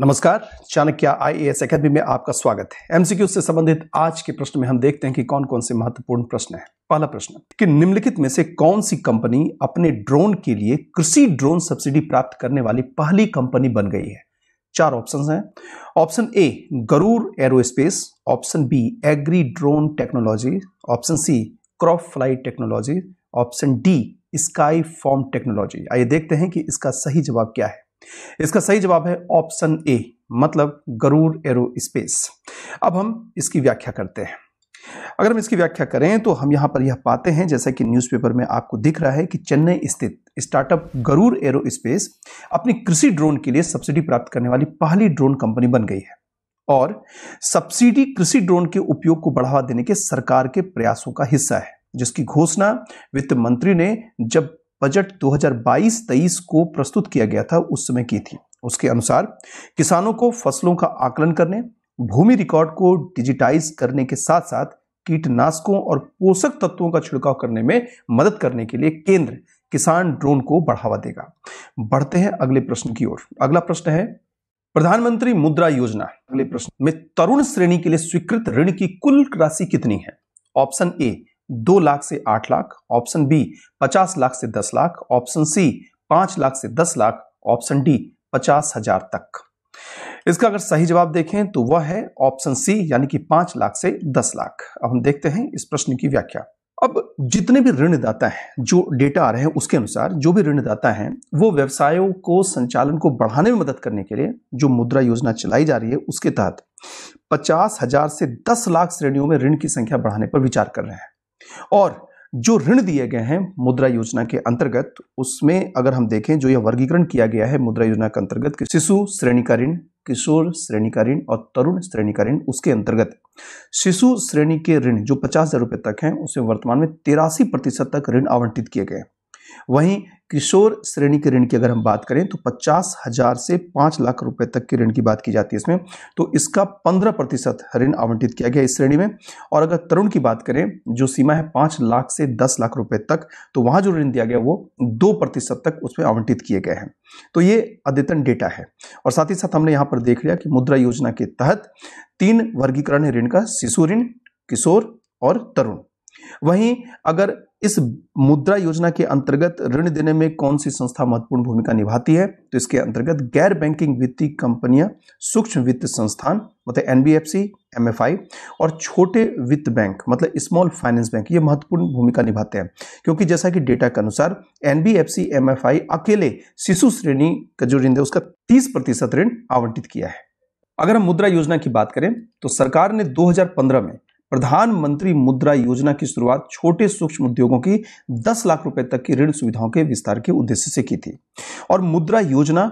नमस्कार Chanakya I S अकेदमी में आपका स्वागत है एमसीक्यू से संबंधित आज के प्रश्न में हम देखते हैं कि कौन कौन से महत्वपूर्ण प्रश्न है पहला प्रश्न कि निम्नलिखित में से कौन सी कंपनी अपने ड्रोन के लिए कृषि ड्रोन सब्सिडी प्राप्त करने वाली पहली कंपनी बन गई है चार ऑप्शन हैं option A Garuda aerospace option B agri drone technology option C crop fly technology option D sky form technology आइए देखते हैं कि इसका सही जवाब क्या है इसका सही जवाब है ऑप्शन ए मतलब गरूर एरो स्पेस अब हम इसकी व्याख्या करते हैं अगर हम इसकी व्याख्या करें तो हम यहां पर यह पाते हैं जैसा कि न्यूज़पेपर में आपको दिख रहा है कि चेन्नई स्थित स्टार्टअप गरूर एरो स्पेस अपनी कृषि ड्रोन के लिए सब्सिडी प्राप्त करने वाली पहली ड्रोन कंपनी बन गई है और सब्सिडी कृषि ड्रोन के उपयोग को बढ़ावा देने के सरकार के प्रयासों का हिस्सा है जिसकी घोषणा वित्त मंत्री ने जब बजट 2022-23 को प्रस्तुत किया गया था उस समय की थी उसके अनुसार किसानों को फसलों का आकलन करने भूमि रिकॉर्ड को डिजिटाइज करने के साथ साथ कीटनाशकों और पोषक तत्वों का छिड़काव करने में मदद करने के लिए केंद्र किसान ड्रोन को बढ़ावा देगा बढ़ते हैं अगले प्रश्न की ओर अगला प्रश्न है प्रधानमंत्री मुद्रा योजना अगले प्रश्न में तरुण श्रेणी के लिए स्वीकृत ऋण की कुल राशि कितनी है ऑप्शन ए दो लाख से आठ लाख ऑप्शन बी पचास लाख से दस लाख ऑप्शन सी पांच लाख से दस लाख ऑप्शन डी पचास हजार तक इसका अगर सही जवाब देखें तो वह है ऑप्शन सी यानी कि पांच लाख से दस लाख अब हम देखते हैं इस प्रश्न की व्याख्या अब जितने भी ऋणदाता हैं जो डेटा आ रहे हैं उसके अनुसार जो भी ऋणदाता हैं वो व्यवसायों को संचालन को बढ़ाने में मदद करने के लिए जो मुद्रा योजना चलाई जा रही है उसके तहत पचास हजार से दस लाख श्रेणियों में ऋण की संख्या बढ़ाने पर विचार कर रहे हैं और जो ऋण दिए गए हैं मुद्रा योजना के अंतर्गत उसमें अगर हम देखें जो यह वर्गीकरण किया गया है मुद्रा योजना के अंतर्गत शिशु श्रेणी का ऋण किशोर श्रेणी का ऋण और तरुण श्रेणी का ऋण उसके अंतर्गत शिशु श्रेणी के ऋण जो पचास हजार रुपये तक हैं उसे वर्तमान में तिरासी प्रतिशत तक ऋण आवंटित किए गए हैं वहीं किशोर श्रेणी के ऋण की अगर हम बात करें तो पचास हजार से पाँच लाख रुपए तक के ऋण की बात की जाती है इसमें तो इसका पंद्रह प्रतिशत ऋण आवंटित किया गया इस श्रेणी में और अगर तरुण की बात करें जो सीमा है पाँच लाख से दस लाख रुपए तक तो वहाँ जो ऋण दिया गया वो दो प्रतिशत तक उसमें आवंटित किए गए हैं तो ये अद्यतन डेटा है और साथ ही साथ हमने यहाँ पर देख लिया कि मुद्रा योजना के तहत तीन वर्गीकरण है ऋण का शिशु ऋण किशोर और तरुण वहीं अगर इस मुद्रा योजना के अंतर्गत ऋण देने में कौन सी संस्था महत्वपूर्ण भूमिका निभाती है तो इसके अंतर्गत गैर बैंकिंग वित्तीय कंपनियां सूक्ष्म वित्त संस्थान मतलब एनबीएफसी एमएफआई और छोटे वित्त बैंक मतलब स्मॉल फाइनेंस बैंक ये महत्वपूर्ण भूमिका निभाते हैं क्योंकि जैसा कि डेटा के अनुसार एनबीएफसी एमएफआई अकेले शिशु श्रेणी का जो ऋण है उसका तीस प्रतिशत ऋण आवंटित किया है अगर हम मुद्रा योजना की बात करें तो सरकार ने 2015 में प्रधानमंत्री मुद्रा योजना की शुरुआत छोटे सूक्ष्म उद्योगों की 10 लाख रुपए तक की ऋण सुविधाओं के विस्तार के उद्देश्य से की थी और मुद्रा योजना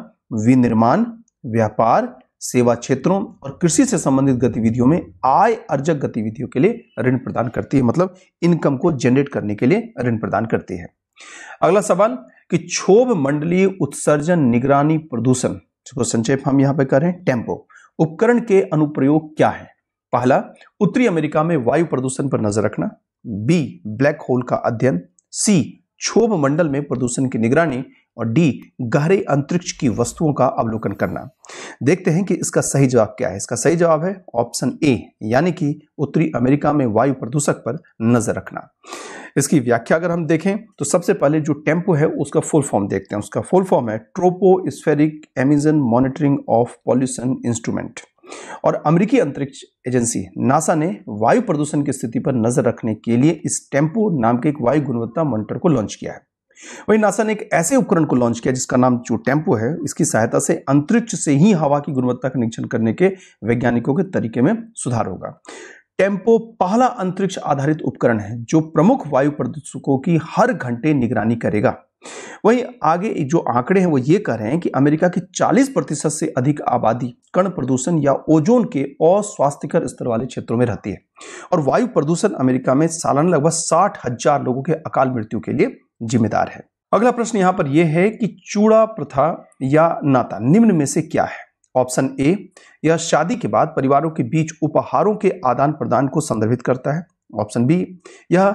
विनिर्माण व्यापार सेवा क्षेत्रों और कृषि से संबंधित गतिविधियों में आय अर्जक गतिविधियों के लिए ऋण प्रदान करती है मतलब इनकम को जनरेट करने के लिए ऋण प्रदान करती है अगला सवाल कि क्षोभ मंडलीय उत्सर्जन निगरानी प्रदूषण संक्षेप हम यहां पर करें टेम्पो उपकरण के अनुप्रयोग क्या है पहला उत्तरी अमेरिका में वायु प्रदूषण पर नजर रखना बी ब्लैक होल का अध्ययन सी क्षोभ मंडल में प्रदूषण की निगरानी और डी गहरे अंतरिक्ष की वस्तुओं का अवलोकन करना देखते हैं कि इसका सही जवाब क्या है इसका सही जवाब है ऑप्शन ए यानी कि उत्तरी अमेरिका में वायु प्रदूषक पर नजर रखना इसकी व्याख्या अगर हम देखें तो सबसे पहले जो टेम्पो है उसका फुल फॉर्म देखते हैं उसका फुल फॉर्म है tropospheric emission monitoring of pollution instrument और अमेरिकी अंतरिक्ष एजेंसी नासा ने वायु प्रदूषण की स्थिति पर नजर रखने के लिए इस टेम्पो नाम के एक वायु गुणवत्ता मॉनिटर को लॉन्च किया है वहीं नासा ने एक ऐसे उपकरण को लॉन्च किया जिसका नाम जो टेम्पो है इसकी सहायता से अंतरिक्ष से ही हवा की गुणवत्ता का निरीक्षण करने के वैज्ञानिकों के तरीके में सुधार होगा टेम्पो पहला अंतरिक्ष आधारित उपकरण है जो प्रमुख वायु प्रदूषकों की हर घंटे निगरानी करेगा वहीं आगे जो आंकड़े हैं वो ये कह रहे हैं कि अमेरिका की 40 प्रतिशत से अधिक आबादी कण प्रदूषण या ओजोन के अस्वास्थ्यकर स्तर वाले क्षेत्रों में रहती है और वायु प्रदूषण अमेरिका में सालाना लगभग साठ हजार लोगों के अकाल मृत्यु के लिए जिम्मेदार है अगला प्रश्न यहाँ पर यह है कि चूड़ा प्रथा या नाता निम्न में से क्या है ऑप्शन ए यह शादी के बाद परिवारों के बीच उपहारों के आदान प्रदान को संदर्भित करता है ऑप्शन बी यह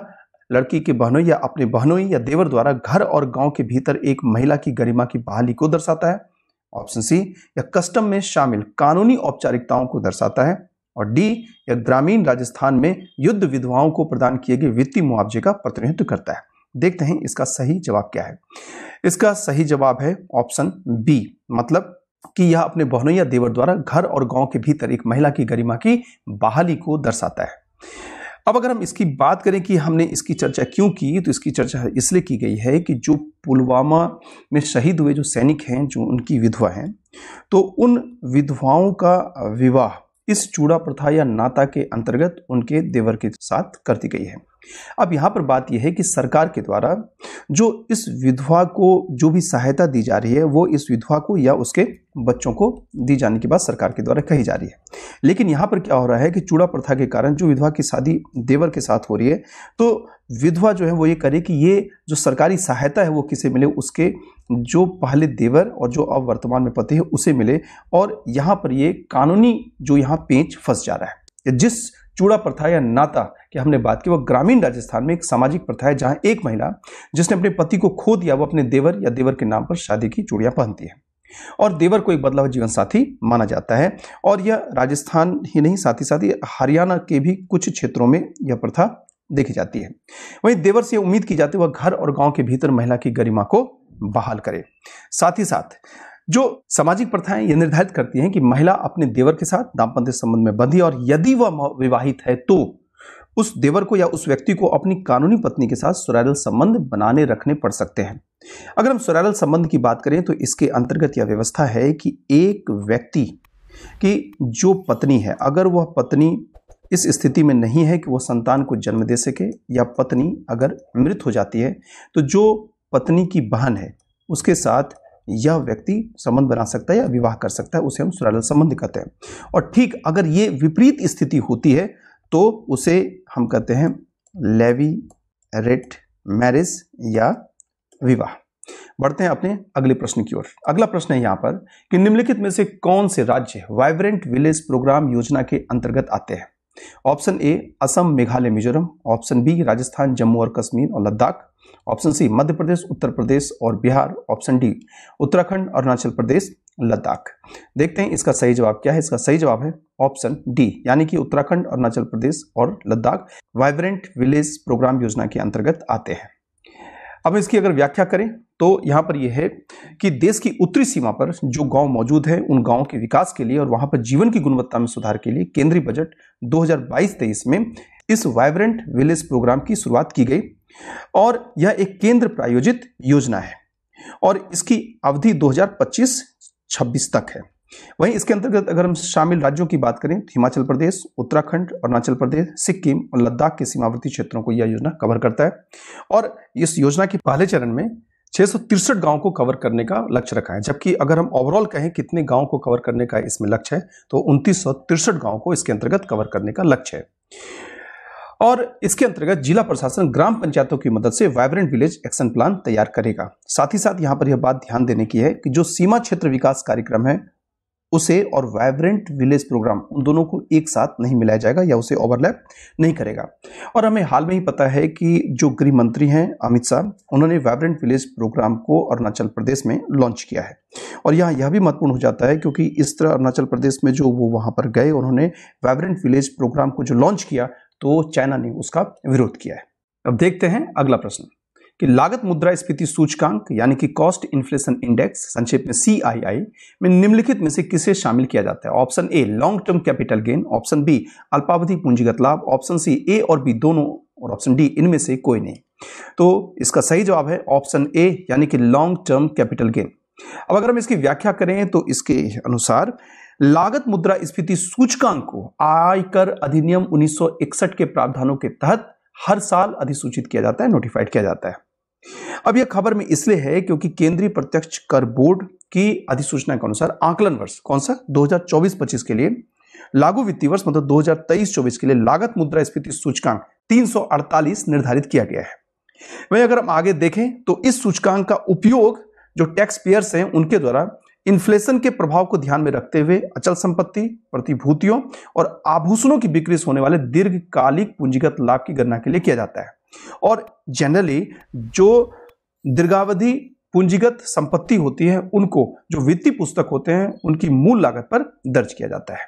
लड़की की बहनोई या अपने बहनोई या देवर द्वारा घर और गांव के भीतर एक महिला की गरिमा की बहाली को दर्शाता है ऑप्शन सी या कस्टम में शामिल कानूनी औपचारिकताओं को दर्शाता है और डी या ग्रामीण राजस्थान में युद्ध विधवाओं को प्रदान किए गए वित्तीय मुआवजे का प्रतिनिधित्व करता है देखते हैं इसका सही जवाब क्या है इसका सही जवाब है ऑप्शन बी मतलब कि यह अपने बहनों या देवर द्वारा घर और गांव के भीतर एक महिला की गरिमा की बहाली को दर्शाता है अब अगर हम इसकी बात करें कि हमने इसकी चर्चा क्यों की तो इसकी चर्चा इसलिए की गई है कि जो पुलवामा में शहीद हुए जो सैनिक हैं जो उनकी विधवा हैं तो उन विधवाओं का विवाह इस चूड़ा प्रथा या नाता के अंतर्गत उनके देवर के साथ कर दी गई है अब यहाँ पर बात यह है कि सरकार के द्वारा जो इस विधवा को जो भी सहायता दी जा रही है वो इस विधवा को या उसके बच्चों को दी जाने की बात सरकार के द्वारा कही जा रही है लेकिन यहाँ पर क्या हो रहा है कि चूड़ा प्रथा के कारण जो विधवा की शादी देवर के साथ हो रही है तो विधवा जो है वो ये करे कि ये जो सरकारी सहायता है वो किसे मिले उसके जो पहले देवर और जो अब वर्तमान में पति है उसे मिले और यहाँ पर ये कानूनी जो यहाँ पेंच फंस जा रहा है जिस चूड़ा प्रथा या नाता की हमने बात की वह ग्रामीण राजस्थान में एक सामाजिक प्रथा है जहाँ एक महिला जिसने अपने पति को खो दिया वो अपने देवर या देवर के नाम पर शादी की चूड़ियाँ पहनती है और देवर को एक बदला हुआ जीवन साथी माना जाता है और यह राजस्थान ही नहीं साथ ही साथ ही हरियाणा के भी कुछ क्षेत्रों में यह प्रथा देखी जाती है वहीं देवर से उम्मीद की जाती है वह घर और गांव के भीतर महिला की गरिमा को बहाल करे साथ ही साथ जो सामाजिक प्रथाएं यह निर्धारित करती हैं कि महिला अपने देवर के साथ दाम्पत्य संबंध में बंधी और यदि वह विवाहित है तो उस देवर को या उस व्यक्ति को अपनी कानूनी पत्नी के साथ सुरैरल संबंध बनाने रखने पड़ सकते हैं अगर हम सुरैरल संबंध की बात करें तो इसके अंतर्गत यह व्यवस्था है कि एक व्यक्ति की जो पत्नी है अगर वह पत्नी इस स्थिति में नहीं है कि वह संतान को जन्म दे सके या पत्नी अगर मृत हो जाती है तो जो पत्नी की बहन है उसके साथ यह व्यक्ति संबंध बना सकता है या विवाह कर सकता है उसे हम सुराल संबंध कहते हैं और ठीक अगर ये विपरीत स्थिति होती है तो उसे हम कहते हैं लेवी रेट मैरिज या विवाह बढ़ते हैं अपने अगले प्रश्न की ओर अगला प्रश्न है यहां पर कि निम्नलिखित में से कौन से राज्य वाइब्रेंट विलेज प्रोग्राम योजना के अंतर्गत आते हैं option A Assam Meghalaya Mizoram option B Rajasthan Jammu और कश्मीर और लद्दाख ऑप्शन सी मध्य प्रदेश उत्तर प्रदेश और बिहार ऑप्शन डी उत्तराखंड अरुणाचल प्रदेश लद्दाख देखते हैं इसका सही जवाब क्या है इसका सही जवाब है ऑप्शन डी यानी कि उत्तराखंड अरुणाचल प्रदेश और लद्दाख वाइब्रेंट विलेज प्रोग्राम योजना के अंतर्गत आते हैं अब इसकी अगर व्याख्या करें तो यहाँ पर यह है कि देश की उत्तरी सीमा पर जो गांव मौजूद है उन गांव के विकास के लिए और वहाँ पर जीवन की गुणवत्ता में सुधार के लिए केंद्रीय बजट 2022-23 में इस वाइब्रेंट विलेज प्रोग्राम की शुरुआत की गई और यह एक केंद्र प्रायोजित योजना है और इसकी अवधि 2025 छब्बीस तक है वहीं इसके अंतर्गत अगर हम शामिल राज्यों की बात करें तो हिमाचल प्रदेश उत्तराखंड अरुणाचल प्रदेश सिक्किम और लद्दाख के सीमावर्ती क्षेत्रों को यह योजना कवर करता है और इस योजना के पहले चरण में छह सौ तिरसठ गांव को कवर करने का लक्ष्य रखा है जबकि अगर हम ओवरऑल कहें कितने गांव को कवर करने का इसमें लक्ष्य है तो उनतीस सौ तिरसठ गांव को इसके अंतर्गत कवर करने का लक्ष्य है और इसके अंतर्गत जिला प्रशासन ग्राम पंचायतों की मदद से वाइब्रेंट विलेज एक्शन प्लान तैयार करेगा साथ ही साथ यहाँ पर यह बात ध्यान देने की है कि जो सीमा क्षेत्र विकास कार्यक्रम है उसे और वाइब्रेंट विलेज प्रोग्राम उन दोनों को एक साथ नहीं मिलाया जाएगा या उसे ओवरलैप नहीं करेगा और हमें हाल में ही पता है कि जो गृह मंत्री हैं अमित शाह उन्होंने वाइब्रेंट विलेज प्रोग्राम को अरुणाचल प्रदेश में लॉन्च किया है और यहाँ यह भी महत्वपूर्ण हो जाता है क्योंकि इस तरह अरुणाचल प्रदेश में जो वो वहाँ पर गए उन्होंने वाइब्रेंट विलेज प्रोग्राम को जो लॉन्च किया तो चाइना ने उसका विरोध किया है अब देखते हैं अगला प्रश्न कि लागत मुद्रा स्फीति सूचकांक यानी कि कॉस्ट इन्फ्लेशन इंडेक्स संक्षेप में सी में निम्नलिखित में से किसे शामिल किया जाता है option A long term capital gain option B अल्पावधि पूंजीगत लाभ ऑप्शन सी ए और बी दोनों और ऑप्शन डी इनमें से कोई नहीं तो इसका सही जवाब है ऑप्शन ए यानी कि लॉन्ग टर्म कैपिटल गेन अब अगर हम इसकी व्याख्या करें तो इसके अनुसार लागत मुद्रा स्फीति सूचकांक को आयकर अधिनियम 1961 के प्रावधानों के तहत हर साल अधिसूचित किया जाता है नोटिफाइड किया जाता है अब यह खबर में इसलिए है क्योंकि केंद्रीय प्रत्यक्ष कर बोर्ड की अधिसूचना के अनुसार आकलन वर्ष कौन सा 2024-25 के लिए लागू वित्तीय वर्ष मतलब 2023-24 के लिए लागत मुद्रा स्फीति सूचकांक 348 निर्धारित किया गया है वहीं अगर हम आगे देखें तो इस सूचकांक का उपयोग जो टैक्स पेयर्स हैं उनके द्वारा इन्फ्लेशन के प्रभाव को ध्यान में रखते हुए अचल संपत्ति प्रतिभूतियों और आभूषणों की बिक्री से होने वाले दीर्घकालिक पूंजीगत लाभ की गणना के लिए किया जाता है और जनरली जो दीर्घावधि पूंजीगत संपत्ति होती है उनको जो वित्तीय पुस्तक होते हैं उनकी मूल लागत पर दर्ज किया जाता है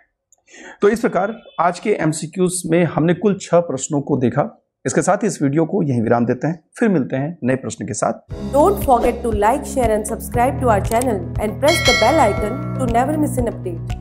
तो इस प्रकार आज के एमसीक्यूज में हमने कुल छह प्रश्नों को देखा इसके साथ ही इस वीडियो को यहीं विराम देते हैं फिर मिलते हैं नए प्रश्न के साथ don't forget to like share and subscribe to our channel and press the bell icon to never miss an update